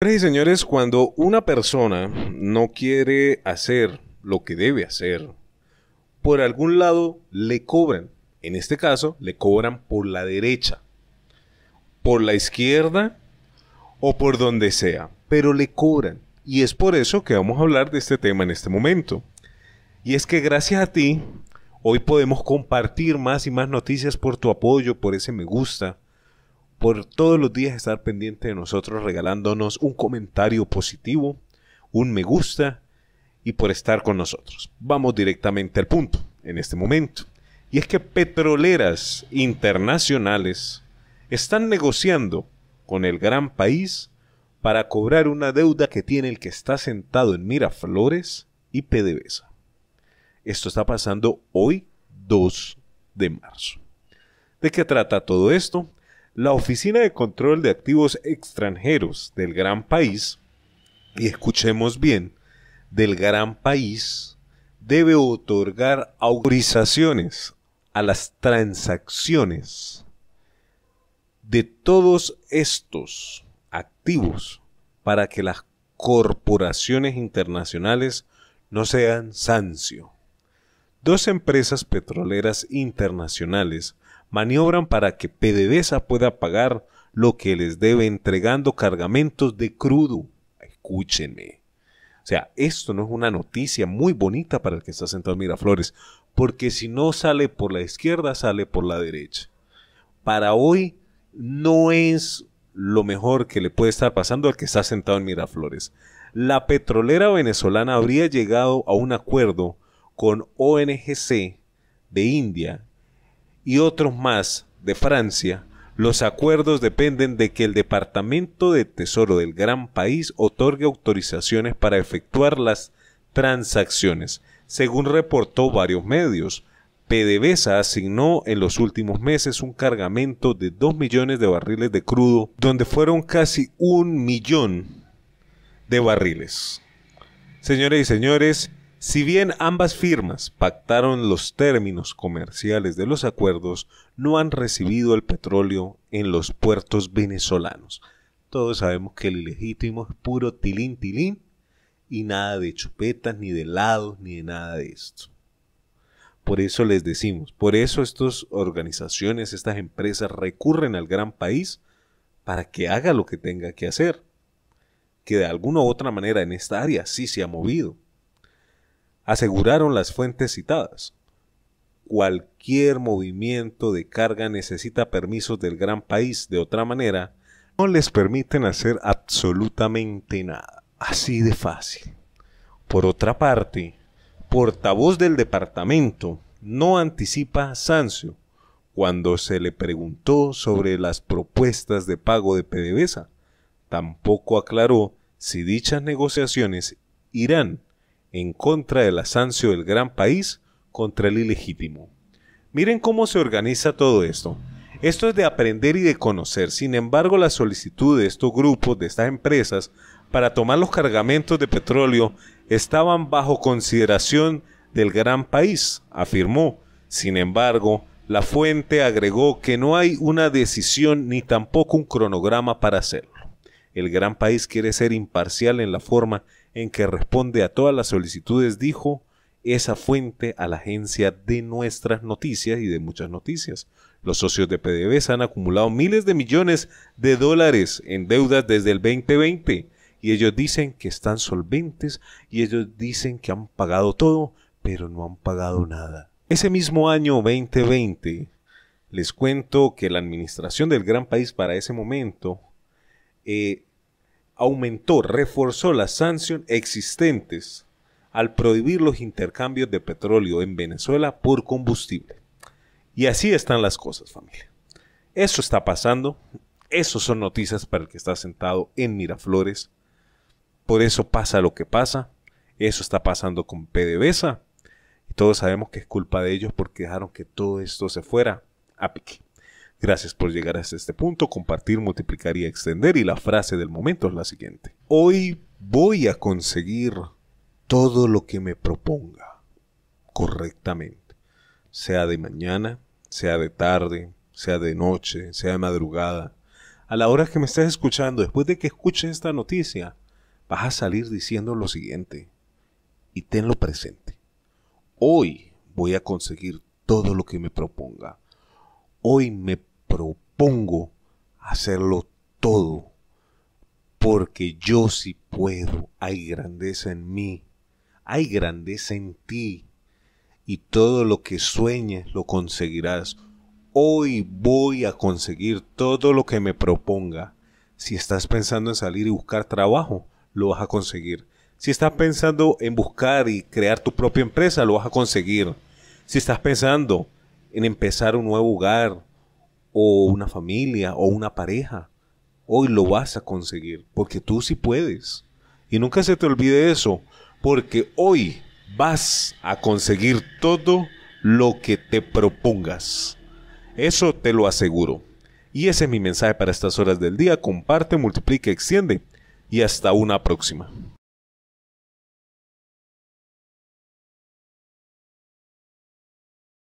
Señores y señores, cuando una persona no quiere hacer lo que debe hacer, por algún lado le cobran. En este caso, le cobran por la derecha, por la izquierda o por donde sea, pero le cobran. Y es por eso que vamos a hablar de este tema en este momento. Y es que gracias a ti, hoy podemos compartir más y más noticias por tu apoyo, por ese me gusta, por todos los días estar pendiente de nosotros regalándonos un comentario positivo, un me gusta y por estar con nosotros. Vamos directamente al punto en este momento. Y es que petroleras internacionales están negociando con el gran país para cobrar una deuda que tiene el que está sentado en Miraflores y PDVSA. Esto está pasando hoy 2 de marzo. ¿De qué trata todo esto? la Oficina de Control de Activos Extranjeros del Gran País, y escuchemos bien, del Gran País, debe otorgar autorizaciones a las transacciones de todos estos activos para que las corporaciones internacionales no sean sancio. Dos empresas petroleras internacionales maniobran para que PDVSA pueda pagar lo que les debe entregando cargamentos de crudo. Escúchenme. O sea, esto no es una noticia muy bonita para el que está sentado en Miraflores, porque si no sale por la izquierda, sale por la derecha. Para hoy no es lo mejor que le puede estar pasando al que está sentado en Miraflores. La petrolera venezolana habría llegado a un acuerdo con ONGC de India y otros más de Francia, los acuerdos dependen de que el Departamento de Tesoro del gran país otorgue autorizaciones para efectuar las transacciones, según reportó varios medios. PDVSA asignó en los últimos meses un cargamento de 2 millones de barriles de crudo, donde fueron casi un millón de barriles. Señores y señores, si bien ambas firmas pactaron los términos comerciales de los acuerdos, no han recibido el petróleo en los puertos venezolanos. Todos sabemos que el ilegítimo es puro tilín tilín y nada de chupetas, ni de helados, ni de nada de esto. Por eso les decimos, por eso estas organizaciones, estas empresas recurren al gran país para que haga lo que tenga que hacer, que de alguna u otra manera en esta área sí se ha movido aseguraron las fuentes citadas. Cualquier movimiento de carga necesita permisos del gran país, de otra manera, no les permiten hacer absolutamente nada. Así de fácil. Por otra parte, portavoz del departamento no anticipa Sancio cuando se le preguntó sobre las propuestas de pago de PDVSA. Tampoco aclaró si dichas negociaciones irán en contra del asancio del gran país contra el ilegítimo. Miren cómo se organiza todo esto. Esto es de aprender y de conocer. Sin embargo, la solicitud de estos grupos, de estas empresas, para tomar los cargamentos de petróleo estaban bajo consideración del gran país, afirmó. Sin embargo, la fuente agregó que no hay una decisión ni tampoco un cronograma para hacerlo. El gran país quiere ser imparcial en la forma en que responde a todas las solicitudes, dijo esa fuente a la agencia de nuestras noticias y de muchas noticias. Los socios de se han acumulado miles de millones de dólares en deudas desde el 2020 y ellos dicen que están solventes y ellos dicen que han pagado todo, pero no han pagado nada. Ese mismo año 2020, les cuento que la administración del gran país para ese momento eh, aumentó, reforzó las sanciones existentes al prohibir los intercambios de petróleo en Venezuela por combustible. Y así están las cosas, familia. Eso está pasando. Eso son noticias para el que está sentado en Miraflores. Por eso pasa lo que pasa. Eso está pasando con PDVSA. Y todos sabemos que es culpa de ellos porque dejaron que todo esto se fuera a pique. Gracias por llegar hasta este punto, compartir, multiplicar y extender. Y la frase del momento es la siguiente. Hoy voy a conseguir todo lo que me proponga correctamente, sea de mañana, sea de tarde, sea de noche, sea de madrugada. A la hora que me estés escuchando, después de que escuches esta noticia, vas a salir diciendo lo siguiente. Y tenlo presente. Hoy voy a conseguir todo lo que me proponga. Hoy me a hacerlo todo, porque yo sí puedo, hay grandeza en mí, hay grandeza en ti, y todo lo que sueñes lo conseguirás. Hoy voy a conseguir todo lo que me proponga. Si estás pensando en salir y buscar trabajo, lo vas a conseguir. Si estás pensando en buscar y crear tu propia empresa, lo vas a conseguir. Si estás pensando en empezar un nuevo hogar, o una familia o una pareja. Hoy lo vas a conseguir porque tú sí puedes. Y nunca se te olvide eso, porque hoy vas a conseguir todo lo que te propongas. Eso te lo aseguro. Y ese es mi mensaje para estas horas del día. Comparte, multiplica, extiende. Y hasta una próxima.